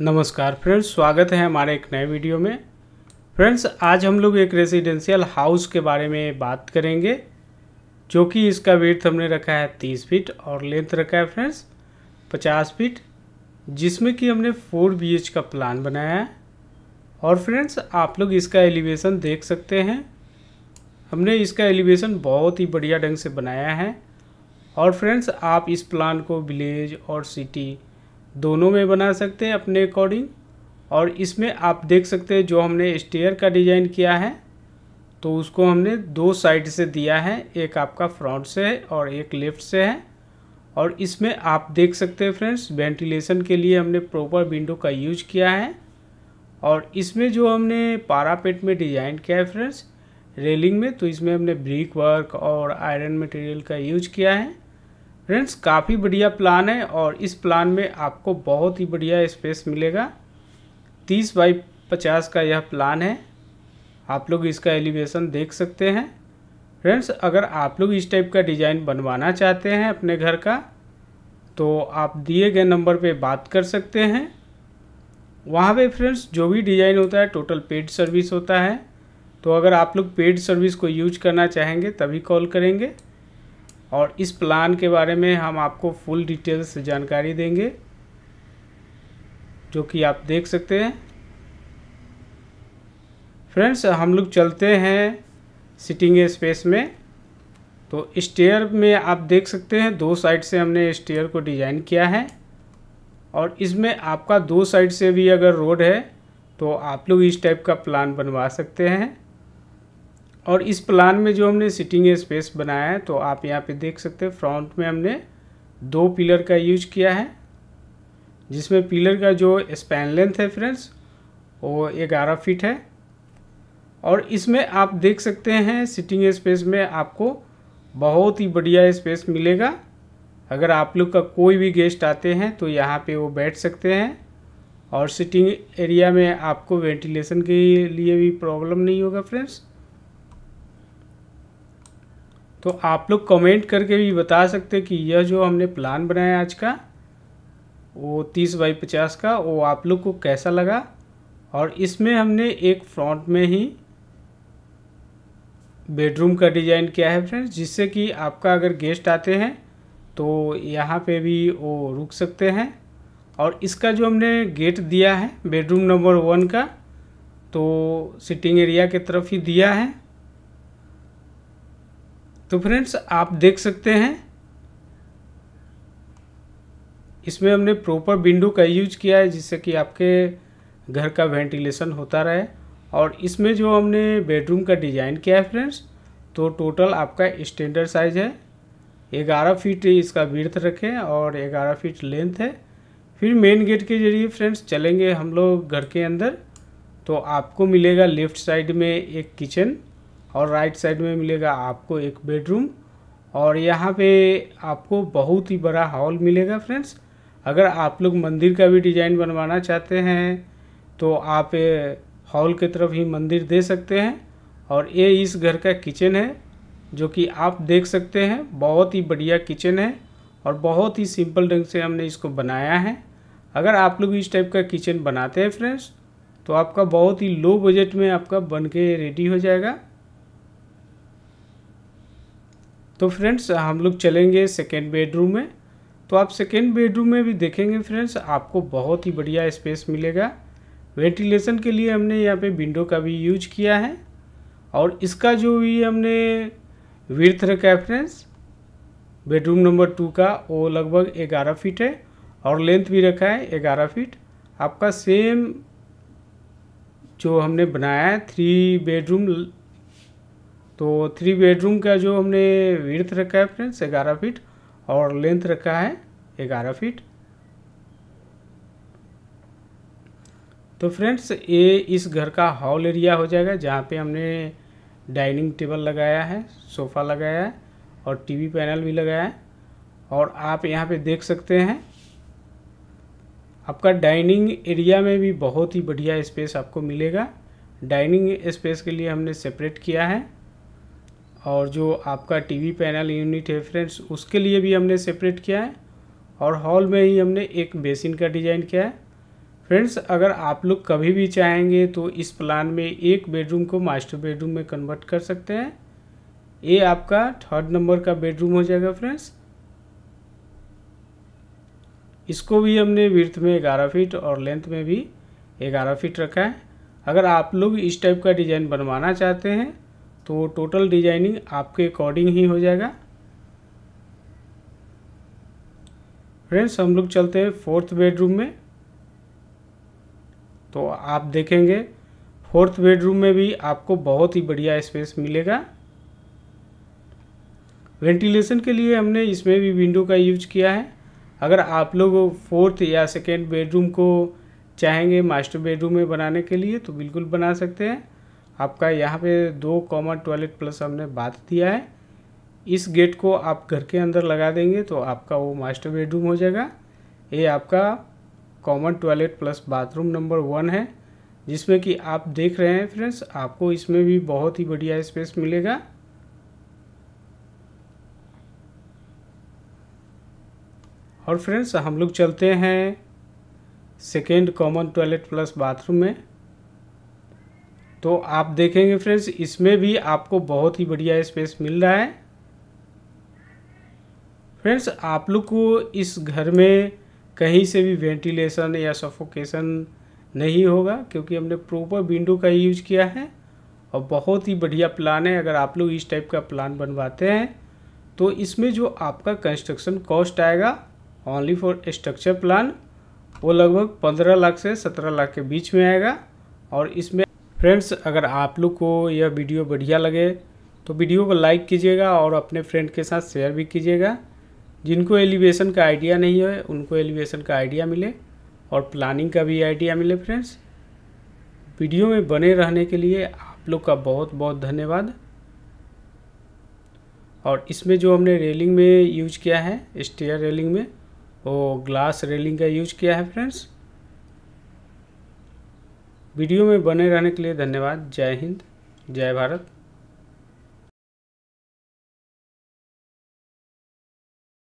नमस्कार फ्रेंड्स स्वागत है हमारे एक नए वीडियो में फ्रेंड्स आज हम लोग एक रेजिडेंशियल हाउस के बारे में बात करेंगे जो कि इसका वेट हमने रखा है तीस फीट और लेंथ रखा है फ्रेंड्स पचास फीट जिसमें कि हमने फोर बी का प्लान बनाया है और फ्रेंड्स आप लोग इसका एलिवेशन देख सकते हैं हमने इसका एलिवेशन बहुत ही बढ़िया ढंग से बनाया है और फ्रेंड्स आप इस प्लान को विलेज और सिटी दोनों में बना सकते हैं अपने अकॉर्डिंग और इसमें आप देख सकते हैं जो हमने स्टेयर का डिज़ाइन किया है तो उसको हमने दो साइड से दिया है एक आपका फ्रंट से है और एक लेफ़्ट से है और इसमें आप देख सकते हैं फ्रेंड्स वेंटिलेशन के लिए हमने प्रॉपर विंडो का यूज किया है और इसमें जो हमने पारापेट में डिज़ाइन किया है फ्रेंड्स रेलिंग में तो इसमें हमने ब्रिक वर्क और आयरन मटेरियल का यूज किया है फ्रेंड्स काफ़ी बढ़िया प्लान है और इस प्लान में आपको बहुत ही बढ़िया स्पेस मिलेगा तीस बाई पचास का यह प्लान है आप लोग इसका एलिवेशन देख सकते हैं फ्रेंड्स अगर आप लोग इस टाइप का डिज़ाइन बनवाना चाहते हैं अपने घर का तो आप दिए गए नंबर पे बात कर सकते हैं वहाँ पे फ्रेंड्स जो भी डिज़ाइन होता है टोटल पेड सर्विस होता है तो अगर आप लोग पेड सर्विस को यूज करना चाहेंगे तभी कॉल करेंगे और इस प्लान के बारे में हम आपको फुल डिटेल से जानकारी देंगे जो कि आप देख सकते हैं फ्रेंड्स हम लोग चलते हैं सिटिंग स्पेस में तो स्टेयर में आप देख सकते हैं दो साइड से हमने स्टेयर को डिज़ाइन किया है और इसमें आपका दो साइड से भी अगर रोड है तो आप लोग इस टाइप का प्लान बनवा सकते हैं और इस प्लान में जो हमने सिटिंग स्पेस बनाया है तो आप यहाँ पे देख सकते हैं फ्रंट में हमने दो पिलर का यूज किया है जिसमें पिलर का जो स्पैन लेंथ है फ्रेंड्स वो ग्यारह फीट है और इसमें आप देख सकते हैं सिटिंग स्पेस में आपको बहुत ही बढ़िया स्पेस मिलेगा अगर आप लोग का कोई भी गेस्ट आते हैं तो यहाँ पे वो बैठ सकते हैं और सिटिंग एरिया में आपको वेंटिलेशन के लिए भी प्रॉब्लम नहीं होगा फ्रेंड्स तो आप लोग कमेंट करके भी बता सकते हैं कि यह जो हमने प्लान बनाया आज का वो तीस बाई पचास का वो आप लोग को कैसा लगा और इसमें हमने एक फ्रंट में ही बेडरूम का डिज़ाइन किया है फ्रेंड्स जिससे कि आपका अगर गेस्ट आते हैं तो यहाँ पे भी वो रुक सकते हैं और इसका जो हमने गेट दिया है बेडरूम नंबर वन का तो सिटिंग एरिया की तरफ ही दिया है तो फ्रेंड्स आप देख सकते हैं इसमें हमने प्रॉपर विंडो का यूज किया है जिससे कि आपके घर का वेंटिलेशन होता रहे और इसमें जो हमने बेडरूम का डिज़ाइन किया है फ्रेंड्स तो टोटल आपका स्टैंडर्ड साइज है ग्यारह फीट इसका विर्थ रखें और ग्यारह फीट लेंथ है फिर मेन गेट के जरिए फ्रेंड्स चलेंगे हम लोग घर के अंदर तो आपको मिलेगा लेफ्ट साइड में एक किचन और राइट साइड में मिलेगा आपको एक बेडरूम और यहाँ पे आपको बहुत ही बड़ा हॉल मिलेगा फ्रेंड्स अगर आप लोग मंदिर का भी डिज़ाइन बनवाना चाहते हैं तो आप हॉल की तरफ ही मंदिर दे सकते हैं और ये इस घर का किचन है जो कि आप देख सकते हैं बहुत ही बढ़िया किचन है और बहुत ही सिंपल ढंग से हमने इसको बनाया है अगर आप लोग इस टाइप का किचन बनाते हैं फ्रेंड्स तो आपका बहुत ही लो बजट में आपका बन के रेडी हो जाएगा तो फ्रेंड्स हम लोग चलेंगे सेकेंड बेडरूम में तो आप सेकेंड बेडरूम में भी देखेंगे फ्रेंड्स आपको बहुत ही बढ़िया स्पेस मिलेगा वेंटिलेशन के लिए हमने यहाँ पे विंडो का भी यूज किया है और इसका जो भी हमने विर्थ रखा है फ्रेंड्स बेडरूम नंबर टू का वो लगभग ग्यारह फीट है और लेंथ भी रखा है ग्यारह फीट आपका सेम जो हमने बनाया है थ्री बेडरूम तो थ्री बेडरूम का जो हमने विर्थ रखा है फ्रेंड्स ग्यारह फीट और लेंथ रखा है ग्यारह फीट तो फ्रेंड्स ये इस घर का हॉल एरिया हो जाएगा जहाँ पे हमने डाइनिंग टेबल लगाया है सोफ़ा लगाया है और टीवी पैनल भी लगाया है और आप यहाँ पे देख सकते हैं आपका डाइनिंग एरिया में भी बहुत ही बढ़िया स्पेस आपको मिलेगा डाइनिंग स्पेस के लिए हमने सेपरेट किया है और जो आपका टीवी पैनल यूनिट है फ्रेंड्स उसके लिए भी हमने सेपरेट किया है और हॉल में ही हमने एक बेसिन का डिज़ाइन किया है फ्रेंड्स अगर आप लोग कभी भी चाहेंगे तो इस प्लान में एक बेडरूम को मास्टर बेडरूम में कन्वर्ट कर सकते हैं ये आपका थर्ड नंबर का बेडरूम हो जाएगा फ्रेंड्स इसको भी हमने विर्थ में ग्यारह फीट और लेंथ में भी ग्यारह फीट रखा है अगर आप लोग इस टाइप का डिज़ाइन बनवाना चाहते हैं तो वो टोटल डिजाइनिंग आपके अकॉर्डिंग ही हो जाएगा फ्रेंड्स हम लोग चलते हैं फोर्थ बेडरूम में तो आप देखेंगे फोर्थ बेडरूम में भी आपको बहुत ही बढ़िया स्पेस मिलेगा वेंटिलेशन के लिए हमने इसमें भी विंडो का यूज किया है अगर आप लोग फोर्थ या सेकेंड बेडरूम को चाहेंगे मास्टर बेडरूम में बनाने के लिए तो बिल्कुल बना सकते हैं आपका यहाँ पे दो कॉमा टॉयलेट प्लस हमने बात दिया है इस गेट को आप घर के अंदर लगा देंगे तो आपका वो मास्टर बेडरूम हो जाएगा ये आपका common toilet plus bathroom number one है जिसमें कि आप देख रहे हैं फ्रेंड्स आपको इसमें भी बहुत ही बढ़िया स्पेस मिलेगा और फ्रेंड्स हम लोग चलते हैं second common toilet plus bathroom में तो आप देखेंगे फ्रेंड्स इसमें भी आपको बहुत ही बढ़िया स्पेस मिल रहा है फ्रेंड्स आप लोग को इस घर में कहीं से भी वेंटिलेशन या सफोकेशन नहीं होगा क्योंकि हमने प्रॉपर विंडो का यूज किया है और बहुत ही बढ़िया प्लान है अगर आप लोग इस टाइप का प्लान बनवाते हैं तो इसमें जो आपका कंस्ट्रक्शन कॉस्ट आएगा ओनली फॉर स्ट्रक्चर प्लान वो लगभग पंद्रह लाख से सत्रह लाख के बीच में आएगा और इसमें फ्रेंड्स अगर आप लोग को यह वीडियो बढ़िया लगे तो वीडियो को लाइक कीजिएगा और अपने फ्रेंड के साथ शेयर भी कीजिएगा जिनको एलिवेशन का आइडिया नहीं है उनको एलिवेशन का आइडिया मिले और प्लानिंग का भी आइडिया मिले फ्रेंड्स वीडियो में बने रहने के लिए आप लोग का बहुत बहुत धन्यवाद और इसमें जो हमने रेलिंग में यूज किया है स्टेयर रेलिंग में वो ग्लास रेलिंग का यूज किया है फ्रेंड्स वीडियो में बने रहने के लिए धन्यवाद जय हिंद जय भारत